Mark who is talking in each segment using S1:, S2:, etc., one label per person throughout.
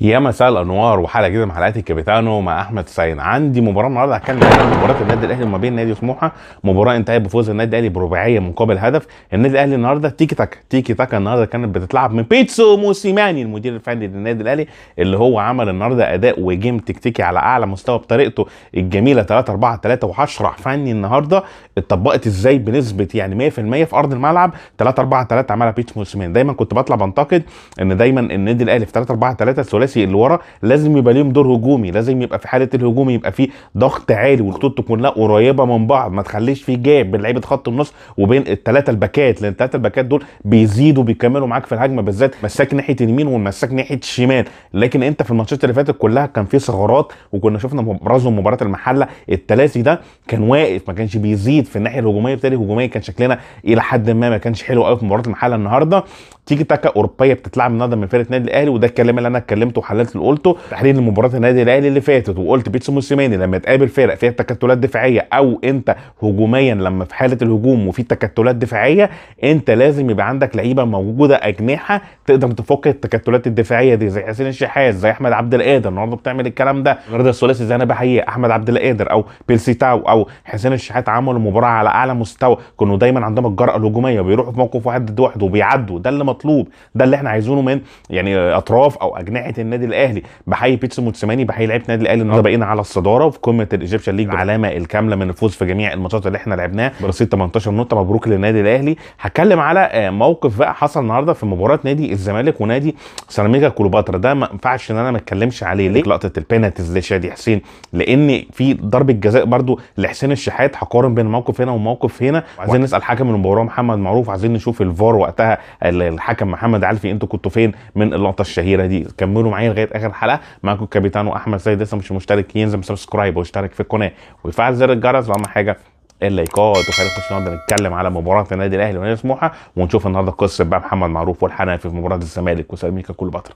S1: يا مساء الانوار وحلقه جديده من حلقات الكابيتانو مع احمد سعيد عندي مباراه النهارده هتكلم عن مباراه النادي الاهلي وما بين نادي سموحه مباراه انتهت بفوز النادي الاهلي برباعيه مقابل هدف النادي الاهلي النهارده تيكي تاكا تيكي تاكا النهارده كانت بتتلعب من بيتسو موسيماني المدير الفني للنادي الاهلي اللي هو عمل النهارده اداء وجيم تكتيكي على اعلى مستوى بطريقته الجميله 3 4 3 وهشرح فني النهارده اتطبقت ازاي بنسبه يعني 100% في ارض الملعب 3 4 3 عملها بيتسو موسيماني دايما كنت بطلع بنتقد ان دايما النادي الاهلي في 3 4 3 الثلاثي اللي ورا لازم يبقى ليهم دور هجومي لازم يبقى في حاله الهجوم يبقى في ضغط عالي والخطوط تكون لا قريبه من بعض ما تخليش في جاب بين لعيبه خط النص وبين الثلاثه الباكات لان الثلاثه الباكات دول بيزيدوا بيكملوا معاك في الهجمه بالذات مساك ناحيه اليمين والمساك ناحيه الشمال لكن انت في الماتشات اللي فاتت كلها كان في ثغرات وكنا شفنا ابرزهم مباراه المحله الثلاثي ده كان واقف ما كانش بيزيد في الناحيه الهجوميه بالتالي هجوميا كان شكلنا الى حد ما ما كانش حلو قوي في مباراه المحله النهارده تيجي تاكا اوروبيه بتتلعب النهارده من فرقه النادي الاهلي وده الكلام اللي انا اتكلمته وحللت القولته تحليل لمباراه النادي الاهلي اللي فاتت وقلت بيتسو موسيماني لما تقابل فرق فيها تكتلات دفاعيه او انت هجوميا لما في حاله الهجوم وفي تكتلات دفاعيه انت لازم يبقى عندك لعيبه موجوده اجنحه تقدر تفك التكتلات الدفاعيه دي زي حسين الشحات زي احمد عبد القادر النهارده بتعمل الكلام ده رضا الثلاثي زي انا بحييه احمد عبد القادر او بيلسيتاو او حسين الشحات عملوا المباراه على اعلى مستوى كانوا دايما عندهم الجرأه الهجوميه بيروحوا في موقف واحد ضد واحد وبيعدوا ده اللي مطلوب ده اللي احنا عايزينه من يعني اطراف او اجنحه النادي الاهلي بحيي بيتسو موتسماني بحيي لعيبه النادي الاهلي النهارده آه. بقينا على الصداره وفي قمه الايجيبشن ليج نعم. العلامه الكامله من الفوز في جميع الماتشات اللي احنا لعبناها برصيد 18 نقطه مبروك للنادي الاهلي هتكلم على آه، موقف بقى حصل النهارده في مباراه نادي الزمالك ونادي سيراميكا كليوباترا ده ما ينفعش ان انا ما اتكلمش عليه ليه لقطه البينالتيز لشادي حسين لان في ضربه جزاء برده لحسين الشحات هقارن بين موقف هنا وموقف هنا عايزين نسال حكم المباراه محمد معروف عايزين نشوف الفار وقتها الحكم محمد علفي انتوا كنتوا فين من اللقطه الشهيره دي كملوا معايا معين لغايه اخر حلقه معاكم كابيتانو احمد سيد لسه مش مشترك ينزل سبسكرايب واشترك في القناه ويفعل زر الجرس واهم حاجه اللايكات وخلينا نخش النهارده نتكلم على مباراه النادي الاهلي ونادي سموحه ونشوف النهارده قصه بقى محمد معروف والحنفي في مباراه الزمالك وسيراميكا بطل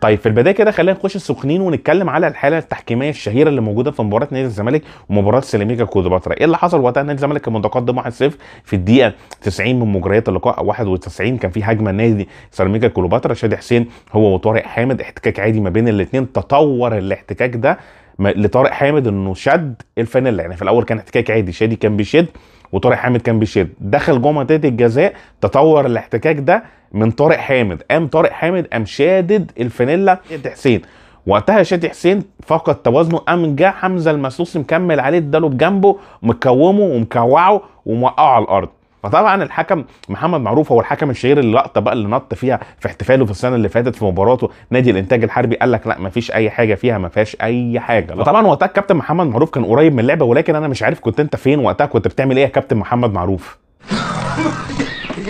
S1: طيب في البدايه كده خلينا نخش السخنين ونتكلم على الحاله التحكيميه الشهيره اللي موجوده في مباراه نادي الزمالك ومباراه سيراميكا كليوباترا ايه اللي حصل وقتها نادي الزمالك كان متقدم 1-0 في الدقيقه 90 من مجريات اللقاء 91 كان في هجمه نادي سيراميكا كليوباترا شادي حسين هو وطارق حامد احتكاك عادي ما بين الاثنين تطور الاحتكاك ده لطارق حامد انه شد الفانيلا يعني في الاول كان احتكاك عادي شادي كان بيشد وطارق حامد كان بيشد دخل جوه منطقه الجزاء تطور الاحتكاك ده من طارق حامد قام طارق حامد قام شادد الفانيلا حسين وقتها شادي حسين فقد توازنه قام جه حمزه المسلوسي مكمل عليه اداله بجنبه مكومه ومكوعه وموقعه على الارض فطبعا الحكم محمد معروف هو الحكم الشهير اللقطه بقى اللي نط فيها في احتفاله في السنه اللي فاتت في مباراته نادي الانتاج الحربي قال لك لا ما فيش اي حاجه فيها ما فيهاش اي حاجه طبعا وقتها كابتن محمد معروف كان قريب من اللعبه ولكن انا مش عارف كنت انت فين وقتها كنت بتعمل ايه يا كابتن محمد معروف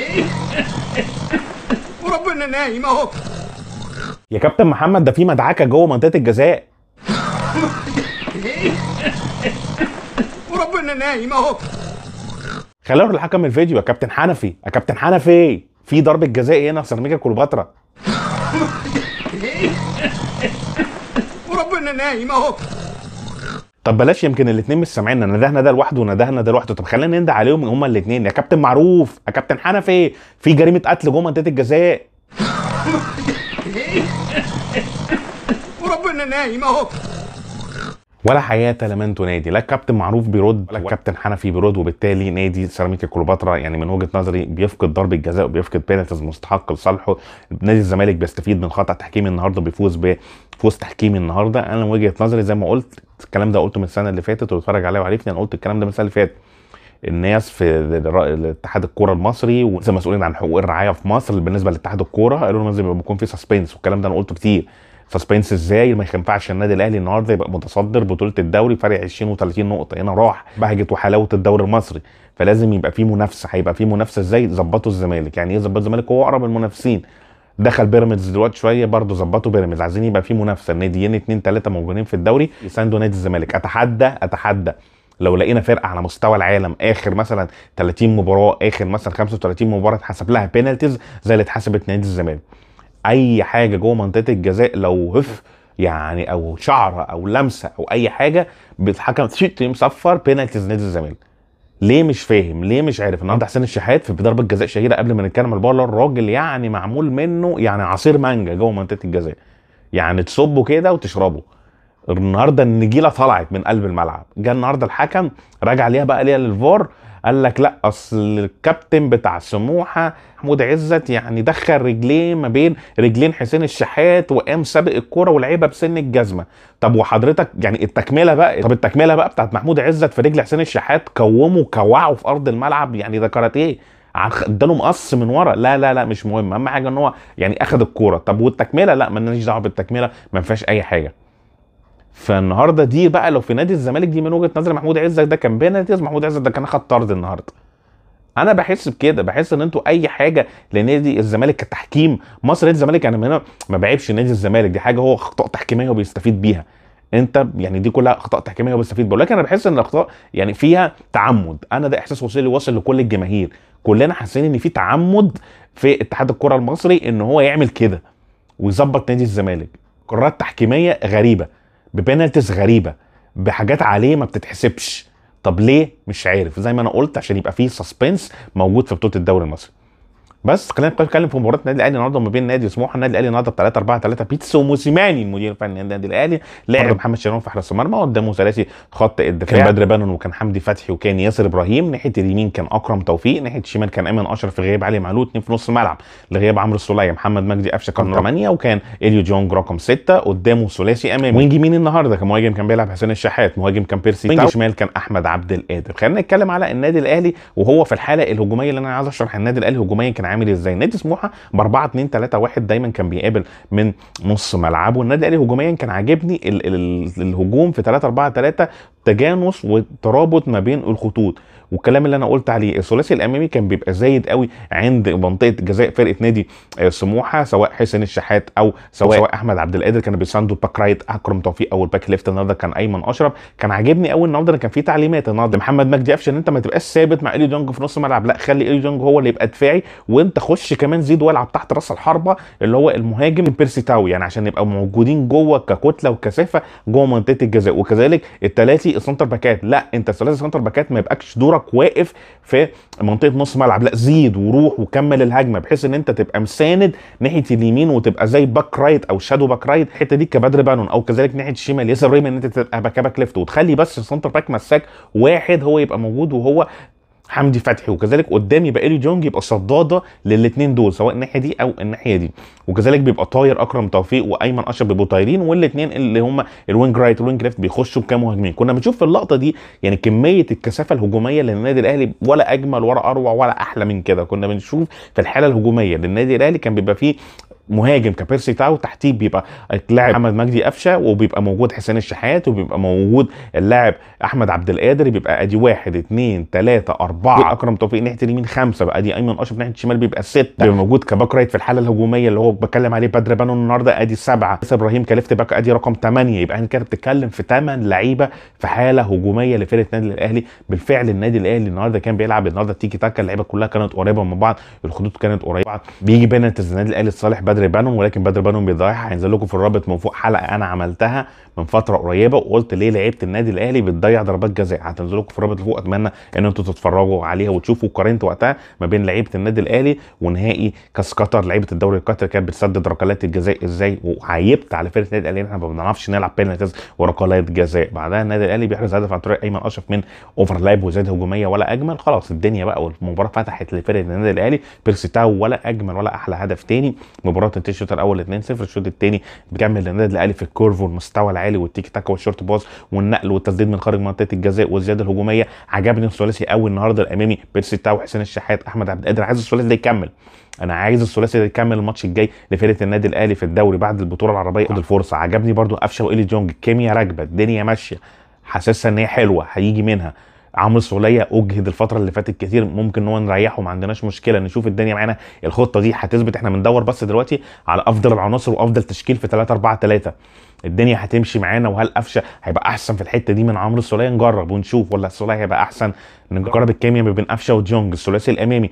S1: وانا نايم اهو يا كابتن محمد ده في مدعكه جوه منطقه الجزاء وربنا نايم اهو خلينا نروح لحكم الفيديو يا كابتن حنفي يا كابتن حنفي في ضربه جزاء هنا في سيراميكا كليوباترا وربنا نايم اهو طب بلاش يمكن الاثنين مش سامعيننا ندهنا ده لوحده وندهنا ده لوحده طب خلينا نندى عليهم هما الاثنين يا كابتن معروف يا كابتن حنفي في جريمه قتل جوه منطقه الجزاء وربنا نايم اهو ولا حياة لمن تنادي لا كابتن معروف بيرد ولا كابتن حنفي بيرد وبالتالي نادي سيراميكا كليوباترا يعني من وجهة نظري بيفقد ضربة جزاء وبيفقد بينالتيز مستحق لصالحه نادي الزمالك بيستفيد من خطأ تحكيمي النهارده بيفوز بفوز تحكيمي النهارده انا من وجهة نظري زي ما قلت الكلام ده قلته من السنة اللي فاتت واللي اتفرج عليا وعرفني انا قلت الكلام ده من السنة اللي فاتت الناس في اتحاد الكوره المصري والمسؤولين عن حقوق الرعايه في مصر بالنسبه لاتحاد الكوره قالوا لازم يبقى بيكون في سسبنس والكلام ده انا قلته كتير سسبنس ازاي ما ينفعش النادي الاهلي النهارده يبقى متصدر بطوله الدوري فرق 20 و30 نقطه هنا راح بهجه وحلاوه الدوري المصري فلازم يبقى في منافسه هيبقى في منافسه ازاي ظبطوا الزمالك يعني ايه ظبط الزمالك هو اقرب المنافسين دخل بيراميدز دلوقتي شويه برضه ظبطوا بيراميدز عايزين يبقى في منافسه الناديين اتنين تلاته موجودين في الدوري يساندوا نادي الزمالك اتحدى اتحدى لو لقينا فرقه على مستوى العالم اخر مثلا 30 مباراه اخر مثلا 35 مباراه اتحسب لها بينالتيز زي اللي اتحسبت نادي الزمالك اي حاجه جوه منطقه الجزاء لو هف يعني او شعره او لمسه او اي حاجه بالحكم مصفر بينالتيز نادي الزمالك ليه مش فاهم ليه مش عارف النهارده حسين الشحات في ضربه جزاء شهيره قبل ما نتكلم البار الراجل يعني معمول منه يعني عصير مانجا جوه منطقه الجزاء يعني تصبه كده وتشربه النهارده النجيله طلعت من قلب الملعب جه النهارده الحكم راجع ليها بقى ليها للفار قال لك لا اصل الكابتن بتاع سموحه محمود عزت يعني دخل رجليه ما بين رجلين حسين الشحات وقام سابق الكوره ولعبها بسن الجزمه طب وحضرتك يعني التكمله بقى طب التكمله بقى بتاعت محمود عزت في رجل حسين الشحات كومه كوعه في ارض الملعب يعني ده كاراتيه اداله مقص من ورا لا لا لا مش مهم اهم حاجه ان هو يعني اخذ الكوره طب والتكمله لا مالناش دعوه بالتكمله ما فيهاش اي حاجه فالنهارده دي بقى لو في نادي الزمالك دي من وجهه نظر محمود عزك ده كان نادي محمود عزك ده كان اخد طرد النهارده انا بحس بكده بحس ان انتوا اي حاجه لنادي الزمالك كتحكيم مصر نادي الزمالك يعني هنا ما بعيبش نادي الزمالك دي حاجه هو اخطاء تحكيميه وبيستفيد بيها انت يعني دي كلها اخطاء تحكيميه وبيستفيد بيها ولكن انا بحس ان الاخطاء يعني فيها تعمد انا ده احساس وصل واصل لكل الجماهير كلنا حاسين ان في تعمد في اتحاد الكره المصري ان هو يعمل كده ويظبط نادي الزمالك قرارات تحكيميه غريبه ببنالتيز غريبه بحاجات عليه ما بتتحسبش طب ليه مش عارف زي ما انا قلت عشان يبقى فيه سسبنس موجود في بطوله الدوري المصري بس خلينا نتكلم في مباراه النادي الاهلي النهارده ما بين نادي سموحه النادي الاهلي النهارده 3 4 3 بيتسو موسيماني المدير الفني للنادي الاهلي لاعب محمد شيرون في حراس المرمى قدامه ثلاثي خط الدفاع كان بدر بانون وكان حمدي فتحي وكان ياسر ابراهيم ناحيه اليمين كان اكرم توفيق ناحيه الشمال كان ايمن اشرف في غياب علي معلول اثنين في نص الملعب لغياب عمرو السوليه محمد مجدي قفشه كان 8 وكان اليو جونج رقم 6 قدامه ثلاثي امامي وينج يمين النهارده كان مهاجم كان بيلعب حسين الشحات مهاجم كان بيرسي وينج شمال كان احمد عبد القادر خلينا نتكلم على النادي الاهلي وهو في الحاله الهجوميه اللي انا عايز اشرح النادي الاهلي هجوميا كان عامل ازاي نادي سموحه ب 4 2 3 1 دايما كان بيقابل من نص ملعبه النادي الاهلي هجوميا كان عاجبني الهجوم في 3 4 3 تجانس وترابط ما بين الخطوط والكلام اللي انا قلت عليه الثلاثي الامامي كان بيبقى زايد قوي عند منطقه جزاء فرقه نادي آه، سموحه سواء حسين الشحات او سواء, سواء احمد عبد القادر كانوا بيساندوا الباك رايت اكرم توفيق او الباك ليفت النهارده كان ايمن اشرف كان عاجبني قوي النهارده كان في تعليمات النهارده محمد مجدي قفشه ان انت ما تبقاش ثابت مع ايلي دونج في نص الملعب لا خلي ايلي دونج هو اللي يبقى دفاعي وانت خش كمان زيد والعب تحت راس الحربه اللي هو المهاجم بيرسي تاو يعني عشان نبقى موجودين جوه ككتله وكثافه جوه منطقه الجزاء وكذلك الثلاثي السنتر باكات لا انت الثلاثي سنتر باكات ما يبقاش دورك خطك واقف في منطقه نص ملعب لا زيد وروح وكمل الهجمه بحيث ان انت تبقى مساند ناحيه اليمين وتبقى زي باك رايت او شادو باك رايت الحته دي كبدر بانون او كذلك ناحيه الشمال ياسر ابراهيم ان انت تبقى باك باك ليفت وتخلي بس السنتر باك مساك واحد هو يبقى موجود وهو حمدي فتحي وكذلك قدامي بقالي جونج يبقى صداده للاثنين دول سواء الناحيه دي او الناحيه دي وكذلك بيبقى طاير اكرم توفيق وايمن اشرف بيبقوا طايرين والاثنين اللي هم الوينج رايت والوينج ليفت بيخشوا بكام كنا بنشوف في اللقطه دي يعني كميه الكثافه الهجوميه للنادي الاهلي ولا اجمل ولا اروع ولا احلى من كده كنا بنشوف في الحاله الهجوميه للنادي الاهلي كان بيبقى فيه مهاجم كبيرسي تاو تحتيه بيبقى اللاعب محمد مجدي قفشه وبيبقى موجود حسين الشحات وبيبقى موجود اللاعب احمد عبد القادر بيبقى ادي واحد اثنين ثلاثه اربعه اكرم توفيق ناحيه اليمين خمسه بقى ادي ايمن اشرف ناحيه الشمال بيبقى سته بيبقى موجود كباك رايت في الحاله الهجوميه اللي هو بتكلم عليه بدر بانون النهارده ادي سبعه بس ابراهيم كلفت باك ادي رقم ثمانيه يبقى انت كده بتتكلم في ثمان لعيبه في حاله هجوميه لفرقه النادي الاهلي بالفعل النادي الاهلي النهارده كان بيلعب النهارده تيكي تاكا اللعيبه كلها كانت قريبه من بعض الخطوط كانت قريبه بيجي بينالتيز النادي الاهلي صالح بدر بدر بانون ولكن بدر بانون بيضيعها هينزل لكم في الرابط من فوق حلقه انا عملتها من فتره قريبه وقلت ليه لعيبه النادي الاهلي بتضيع ضربات جزاء هتنزل لكم في الرابط اللي فوق اتمنى ان انتم تتفرجوا عليها وتشوفوا قارنت وقتها ما بين لعيبه النادي الاهلي ونهائي كاس قطر لعيبه الدوري القطري كانت بتسدد ركلات الجزاء ازاي وعيبت على فرقه النادي الاهلي احنا ما بنعرفش نلعب بينالتيز وركلات جزاء بعدها النادي الاهلي بيحرز هدف عن طريق ايمن اشرف من اوفرلاب وزياده هجوميه ولا اجمل خلاص الدنيا بقى والمباراه فتحت لفرقه النادي الاهلي بيرسيتاو ولا اجمل ولا احلى هدف تاني مباراه وتنتهي الشوط الاول 2 0 الشوط الثاني بيكمل النادي الاهلي في الكورف والمستوى العالي والتيكي تاكا والشورت باص والنقل والتسديد من خارج منطقه الجزاء والزياده الهجوميه عجبني الثلاثي قوي النهارده الامامي بيرسي تاو حسين الشحات احمد عبد القادر عايز الثلاثي ده يكمل انا عايز الثلاثي ده يكمل الماتش الجاي لفرقه النادي الاهلي في الدوري بعد البطوله العربيه خد الفرصه عجبني برده قفشه وايلي جونج كيميا راكبه الدنيا ماشيه حاسسها ان هي حلوه هيجي منها عمرو السوليه اجهد الفتره اللي فاتت كتير ممكن ان هو نريحه ما عندناش مشكله نشوف الدنيا معانا الخطه دي هتثبت احنا بندور بس دلوقتي على افضل العناصر وافضل تشكيل في 3 4 3 الدنيا هتمشي معانا وهل قفشه هيبقى احسن في الحته دي من عمرو السوليه نجرب ونشوف ولا السوليه هيبقى احسن نجرب الكيمياء ما بين قفشه وجونج الثلاثي الامامي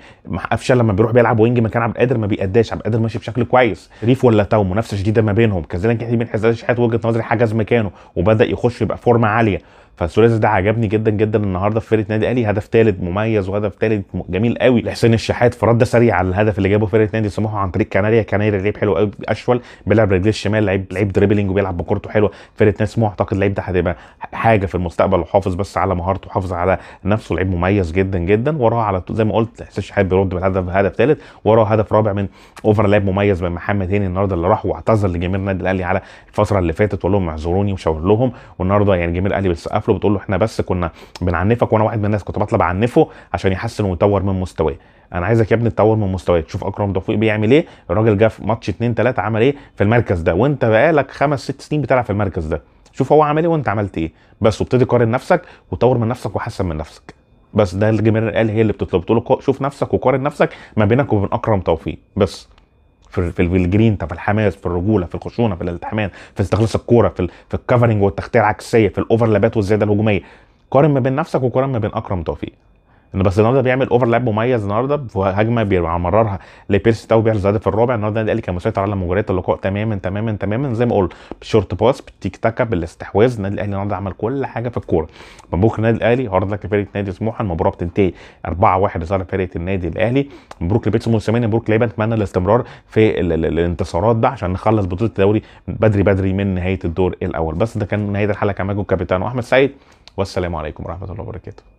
S1: قفشه لما بيروح بيلعب وينج مكان عبد القادر ما بيأداش عبد القادر ماشي بشكل كويس ريف ولا تاو منافسه شديده ما بينهم كذلك كتير من حسين شحات وجهه نظري حجز مكانه وبدا يخش يبقى فورمه عاليه فسوريز ده عجبني جدا جدا النهارده في فرقه نادي الاهلي هدف ثالث مميز وهدف ثالث جميل قوي لحسين الشحات في رده سريعه على الهدف اللي جابه فرقه نادي سموحه عن طريق كناريا كناريا لعيب حلو قوي اشول بيلعب رجليه الشمال لعيب لعيب دريبلينج وبيلعب بكورته حلوه فرقه نادي سموحه اعتقد اللعيب ده هتبقى حاجه في المستقبل وحافظ بس على مهارته وحافظ على نفسه لعيب مميز جدا جدا وراه على زي ما قلت حسين الشحات بيرد بالهدف هدف ثالث وراه هدف رابع من اوفر لاب مميز من محمد هاني النهارده اللي راح واعتذر لجماهير النادي الاهلي على الفتره اللي فاتت وقال لهم اعذروني وشاور لهم والنهارده يعني جماهير الاهلي بتسقف له بتقول له احنا بس كنا بنعنفك وانا واحد من الناس كنت بطلب اعنفه عشان يحسن ويطور من مستواه انا عايزك يا ابني تطور من مستواك تشوف اكرم توفيق بيعمل ايه الراجل جه في ماتش 2 3 عمل ايه في المركز ده وانت بقالك خمس ست سنين بتلعب في المركز ده شوف هو عمل ايه وانت عملت ايه بس وابتدي قارن نفسك وطور من نفسك وحسن من نفسك بس ده الجماهير قال هي اللي بتطلب تقول شوف نفسك وقارن نفسك ما بينك وبين اكرم توفيق بس في, في الجرين في الحماس في الرجوله في الخشونه في الالتحامات في استخلاص الكوره في, في الكفرنج والتغطيه العكسيه في الاوفرلابات والزياده الهجوميه قارن ما بين نفسك وقارن ما بين اكرم توفيق ان بس النهارده بيعمل اوفرلاب مميز النهارده في هجمه على مررها لبيرسي تاو بيحصل زياده في الرابع النهارده الاهلي كان مسيطر على مجريات اللقاء تماما تماما تماما زي ما قلت بالشورت باس بالتيك تاكا بالاستحواذ النادي الاهلي النهارده عمل كل حاجه في الكوره مبروك النادي الاهلي هارد لك لفرقه نادي سموحه المباراه بتنتهي 4-1 لصالح فرقه النادي الاهلي مبروك لبيتسو موسيماني مبروك لعيبه اتمنى الاستمرار في الانتصارات ده عشان نخلص بطوله الدوري بدري بدري من نهايه الدور الاول بس ده كان نهايه الحلقه معاكم كابتن احمد سعيد والسلام عليكم ورحمه الله وبركاته